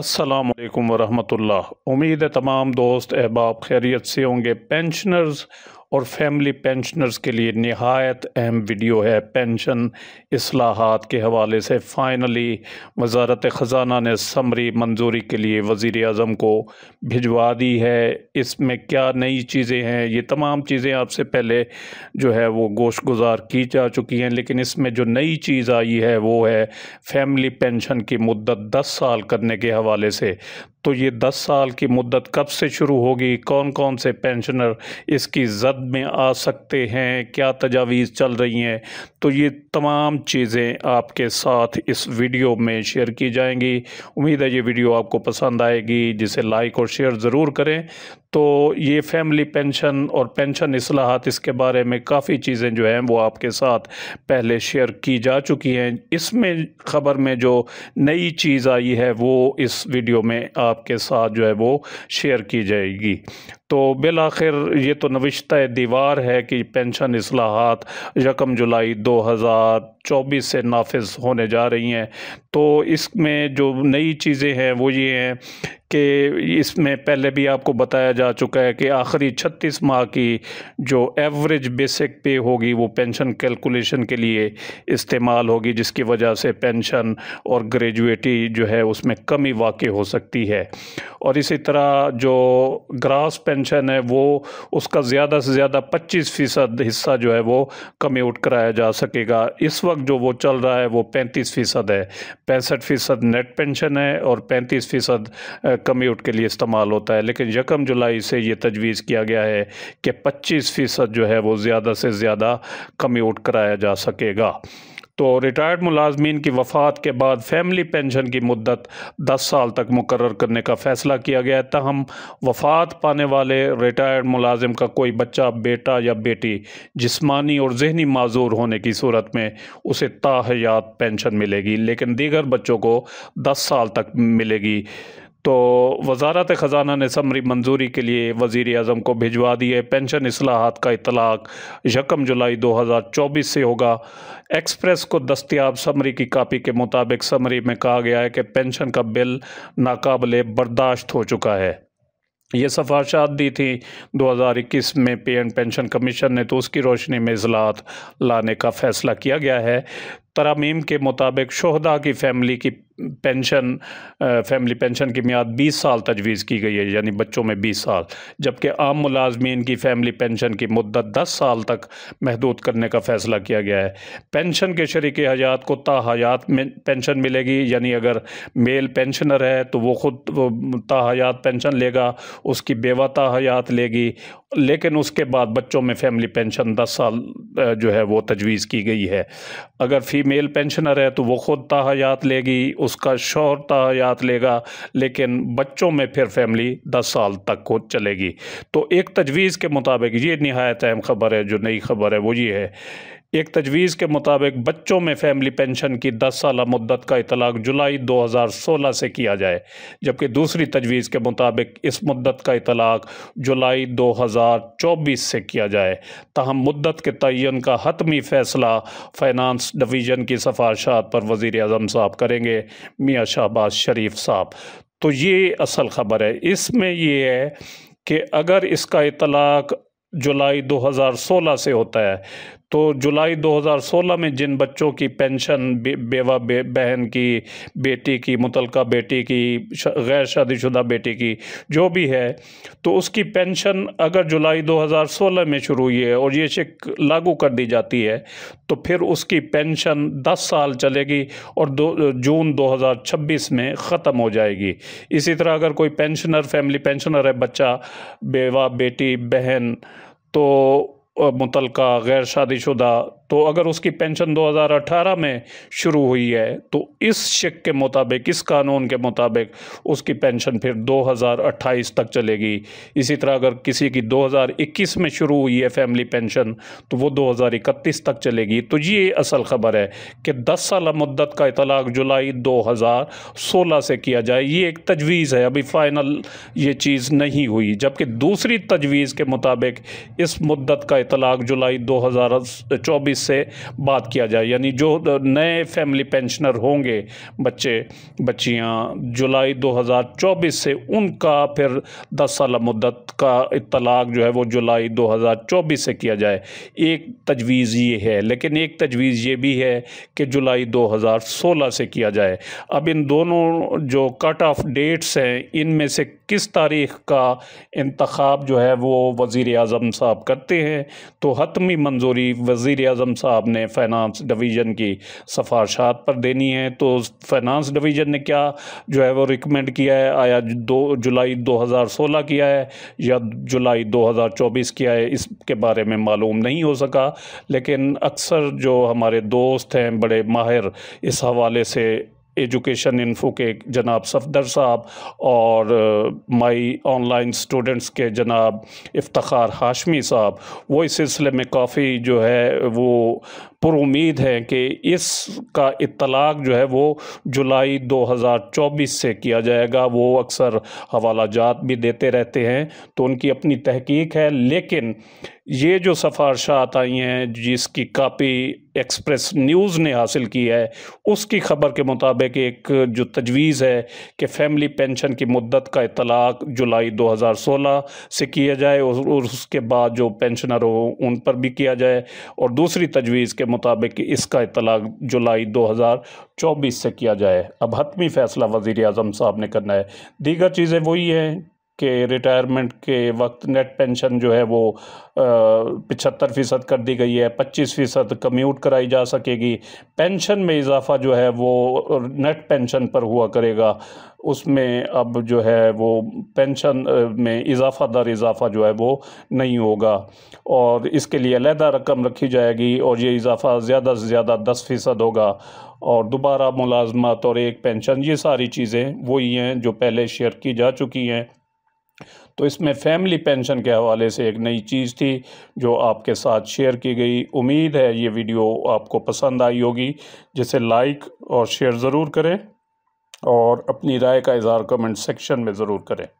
असलकम वरहमतुल्लाह उम्मीद है तमाम दोस्त अहबाब खैरियत से होंगे पेंशनर्स और फैमिली पेंशनर्स के लिए नहायत अहम वीडियो है पेंशन असलाहत के हवाले से फ़ाइनली वजारत ख़जाना ने समरी मंजूरी के लिए वज़ी अजम को भिजवा दी है इसमें क्या नई चीज़ें हैं ये तमाम चीज़ें आपसे पहले जो है वो गोश गुजार की जा चुकी हैं लेकिन इसमें जो नई चीज़ आई है वो है फैमिली पेंशन की मुद्दत दस साल करने के हवाले से तो ये 10 साल की मुद्दत कब से शुरू होगी कौन कौन से पेंशनर इसकी जद में आ सकते हैं क्या तजावीज़ चल रही हैं तो ये तमाम चीज़ें आपके साथ इस वीडियो में शेयर की जाएंगी उम्मीद है ये वीडियो आपको पसंद आएगी जिसे लाइक और शेयर ज़रूर करें तो ये फैमिली पेंशन और पेंशन असलाहत इसके बारे में काफ़ी चीज़ें जो हैं वो आपके साथ पहले शेयर की जा चुकी हैं इसमें ख़बर में जो नई चीज़ आई है वो इस वीडियो में आप आपके साथ जो है वो शेयर की जाएगी तो बिल आखिर ये तो नविशत दीवार है कि पेंशन असलाहत यकम जुलाई 2024 से नाफज होने जा रही हैं तो इसमें जो नई चीज़ें हैं वो ये हैं कि इसमें पहले भी आपको बताया जा चुका है कि आखिरी 36 माह की जो एवरेज बेसिक पे होगी वो पेंशन कैलकुलेशन के लिए इस्तेमाल होगी जिसकी वजह से पेंशन और ग्रेजुएटी जो है उसमें कमी वाक़ हो सकती है और इसी तरह जो ग्रास पेंशन पेंशन है वो उसका ज़्यादा से ज़्यादा 25 फ़ीसद हिस्सा जो है वो कम्यूट आउट कराया जा सकेगा इस वक्त जो वो चल रहा है वो 35 फ़ीसद है पैंसठ फ़ीसद नेट पेंशन है और 35 फ़ीसद कम्यूट आउट के लिए इस्तेमाल होता है लेकिन यकम जुलाई से ये तजवीज़ किया गया है कि पच्चीस फ़ीसद जो है वो ज़्यादा से ज़्यादा कम्यूट आउट कराया जा सकेगा तो रिटायर्ड मुलाजमीन की वफात के बाद फैमिली पेंशन की मदत दस साल तक मुकर करने का फ़ैसला किया गया है तहम वफात पाने वाले रिटायर्ड मुलाजिम का कोई बच्चा बेटा या बेटी जिस्मानी और जहनी माजूर होने की सूरत में उसे ताहयात पेंशन मिलेगी लेकिन दीगर बच्चों को दस साल तक मिलेगी तो वजारत ख़जाना ने समरी मंजूरी के लिए वज़ी अजम को भिजवा दिए पेंशन असलाहत का इतलाक़ यकम जुलाई दो हज़ार चौबीस से होगा एक्सप्रेस को दस्तियाब समरी की कापी के मुताबिक समरी में कहा गया है कि पेंशन का बिल नाकबले बर्दाश्त हो चुका है ये सफारशात दी थी 2021 में पे एंड पेंशन कमीशन ने तो उसकी रोशनी में अजलात लाने का फ़ैसला किया गया है तरामीम के मुताबिक शहदा की फैमिली की पेंशन फैमिली पेंशन की मियाद 20 साल तजवीज़ की गई है यानी बच्चों में 20 साल जबकि आम मुलाजमीन की फैमिली पेंशन की मदत 10 साल तक महदूद करने का फ़ैसला किया गया है पेंशन के शरीक हयात को हयात में पेंशन मिलेगी यानी अगर मेल पेंशनर है तो वो ख़ुद हयात पेंशन लेगा उसकी बेवा हयात लेगी लेकिन उसके बाद बच्चों में फैमिली पेंशन दस साल जो है वो तजवीज़ की गई है अगर फ़ीमेल पेंशनर है तो वो ख़ुद ताहायात लेगी उसका शोहर याद लेगा लेकिन बच्चों में फिर फैमिली दस साल तक को चलेगी तो एक तजवीज़ के मुताबिक ये नहायत अहम ख़बर है जो नई खबर है वो ये है एक तजवीज़ के मुताबिक बच्चों में फैमिली पेंशन की दस साल मुद्दत का इतलाक़ जुलाई 2016 से किया जाए जबकि दूसरी तजवीज़ के मुताबिक इस मुद्दत का इतलाक़ जुलाई 2024 से किया जाए तहम मुद्दत के तयन का हतमी फ़ैसला फाइनानस डिवीज़न की सफारशात पर वज़ी अजम साहब करेंगे मियाँ शहबाज शरीफ साहब तो ये असल ख़बर है इसमें ये है कि अगर इसका इतलाक़ जुलाई 2016 से होता है तो जुलाई 2016 में जिन बच्चों की पेंशन बे, बेवा बे, बहन की बेटी की मुतलका बेटी की गैर शादीशुदा बेटी की जो भी है तो उसकी पेंशन अगर जुलाई 2016 में शुरू हुई है और ये शिक लागू कर दी जाती है तो फिर उसकी पेंशन 10 साल चलेगी और दो जून 2026 में ख़त्म हो जाएगी इसी तरह अगर कोई पेंशनर फैमिली पेंशनर है बच्चा बेवा बेटी बहन तो मुतलका गैर शादीशुदा तो अगर उसकी पेंशन 2018 में शुरू हुई है तो इस शिक के मुताबिक इस कानून के मुताबिक उसकी पेंशन फिर 2028 तक चलेगी इसी तरह अगर किसी की 2021 में शुरू हुई है फैमिली पेंशन तो वो 2031 तक चलेगी तो ये असल ख़बर है कि 10 साल मुद्दत का इतलाक़ जुलाई 2016 से किया जाए ये एक तजवीज़ है अभी फ़ाइनल ये चीज़ नहीं हुई जबकि दूसरी तजवीज़ के मुताबिक इस मुद्दत का इतलाक़ जुलाई दो ऑफिस से बात किया जाए यानी जो नए फैमिली पेंशनर होंगे बच्चे बच्चियां जुलाई 2024 से उनका फिर 10 साल मुद्दत का इतलाक़ जो है वो जुलाई 2024 से किया जाए एक तजवीज़ ये है लेकिन एक तजवीज़ ये भी है कि जुलाई 2016 से किया जाए अब इन दोनों जो कट ऑफ डेट्स हैं इनमें से किस तारीख का इंतखब जो है वो वज़ी अजम साहब करते हैं तो हतमी मंजूरी वज़ी अजम आजम साहब ने फाइनानस डिवीज़न की सफारशात पर देनी है तो फाइनानस डिवीज़न ने क्या जो है वो रिकमेंड किया है आया दो जुलाई 2016 किया है या जुलाई 2024 किया है इसके बारे में मालूम नहीं हो सका लेकिन अक्सर जो हमारे दोस्त हैं बड़े माहिर इस हवाले से एजुकेशन इन्फो के जनाब सफदर साहब और माई ऑनलाइन स्टूडेंट्स के जनाब इफ्तार हाशमी साहब वो इस सिलसिले में काफ़ी जो है वो पुरुद है कि इसका इतलाक़ जो है वो जुलाई 2024 से किया जाएगा वो अक्सर हवाला जात भी देते रहते हैं तो उनकी अपनी तहकीक है लेकिन ये जो सफारशात आई हैं जिसकी कापी एक्सप्रेस न्यूज़ ने हासिल की है उसकी ख़बर के मुताबिक एक जो तजवीज़ है कि फैमिली पेंशन की मदत का इतलाक़ जुलाई 2016 से किया जाए और उसके बाद जो पेंशनर हो उन पर भी किया जाए और दूसरी तजवीज़ के मुताबिक इसका इतलाक जुलाई 2024 से किया जाए अब हतमी फ़ैसला वज़ी अजम साहब ने करना है दीगर चीज़ें वही हैं के रिटायरमेंट के वक्त नेट पेंशन जो है वो पचहत्तर फ़ीसद कर दी गई है पच्चीस फ़ीसद कम्यूट कराई जा सकेगी पेंशन में इजाफा जो है वो नेट पेंशन पर हुआ करेगा उसमें अब जो है वो पेंशन में इजाफा दर इजाफा जो है वो नहीं होगा और इसके लिए अलहदा रकम रखी जाएगी और ये इजाफा ज़्यादा से ज़्यादा दस फ़ीसद होगा और दोबारा मुलाजमत और एक पेंशन ये सारी चीज़ें वही हैं जो पहले शेयर की जा चुकी हैं तो इसमें फैमिली पेंशन के हवाले से एक नई चीज़ थी जो आपके साथ शेयर की गई उम्मीद है ये वीडियो आपको पसंद आई होगी जिसे लाइक और शेयर ज़रूर करें और अपनी राय का इजहार कमेंट सेक्शन में ज़रूर करें